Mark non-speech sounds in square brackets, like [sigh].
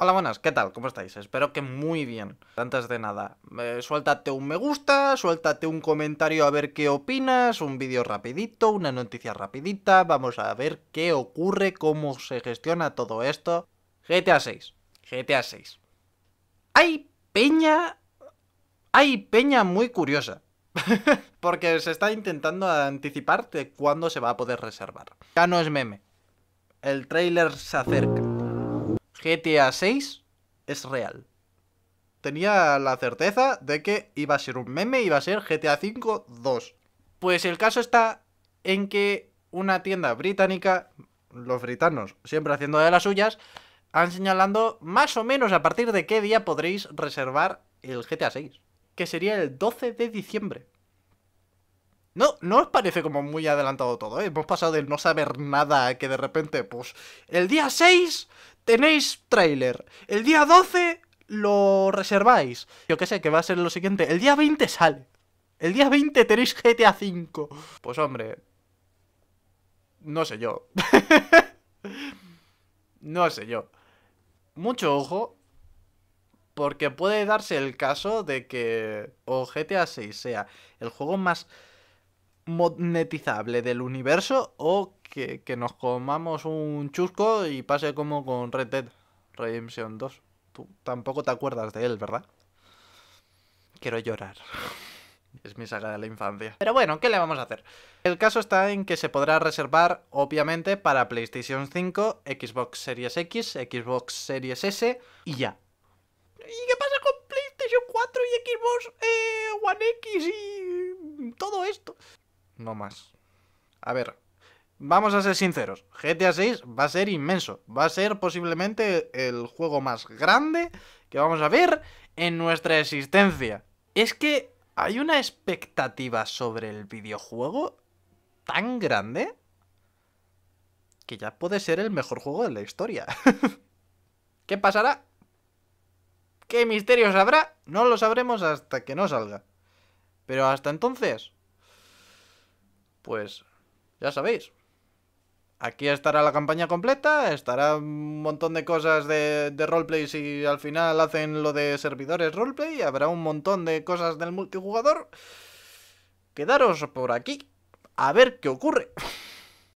Hola, buenas, ¿qué tal? ¿Cómo estáis? Espero que muy bien. Antes de nada, eh, suéltate un me gusta, suéltate un comentario a ver qué opinas, un vídeo rapidito, una noticia rapidita, vamos a ver qué ocurre, cómo se gestiona todo esto. GTA 6, GTA 6. Hay peña... Hay peña muy curiosa. [laughs] Porque se está intentando anticipar de cuándo se va a poder reservar. Ya no es meme. El trailer se acerca. GTA 6 es real. Tenía la certeza de que iba a ser un meme, iba a ser GTA 5 2. Pues el caso está en que una tienda británica, los britanos siempre haciendo de las suyas, han señalando más o menos a partir de qué día podréis reservar el GTA 6, que sería el 12 de diciembre. No, no os parece como muy adelantado todo, ¿eh? Hemos pasado de no saber nada a que de repente, pues, el día 6 tenéis trailer, El día 12 lo reserváis. Yo qué sé, que va a ser lo siguiente. El día 20 sale. El día 20 tenéis GTA V. Pues hombre... No sé yo. [laughs] no sé yo. Mucho ojo. Porque puede darse el caso de que o GTA 6 sea el juego más monetizable del universo o que, nos comamos un chusco y pase como con Red Dead Redemption 2. Tú tampoco te acuerdas de él, ¿verdad? Quiero llorar. [laughs] Es mi saga de la infancia. Pero bueno, ¿qué le vamos a hacer? El caso está en que se podrá reservar, obviamente, para PlayStation 5, Xbox Series X, Xbox Series S y ya. ¿Y qué pasa con PlayStation 4 y Xbox eh, One X y todo esto? No más. A ver, Vamos a ser sinceros, GTA VI va a ser inmenso, va a ser posiblemente el juego más grande que vamos a ver en nuestra existencia. Es que hay una expectativa sobre el videojuego tan grande que ya puede ser el mejor juego de la historia. [laughs] ¿Qué pasará? ¿Qué misterios habrá? No lo sabremos hasta que no salga. Pero hasta entonces, pues ya sabéis, Aquí estará la campaña completa, estará un montón de cosas de, de roleplay si al final hacen lo de servidores roleplay, habrá un montón de cosas del multijugador. Quedaros por aquí a ver qué ocurre. [laughs]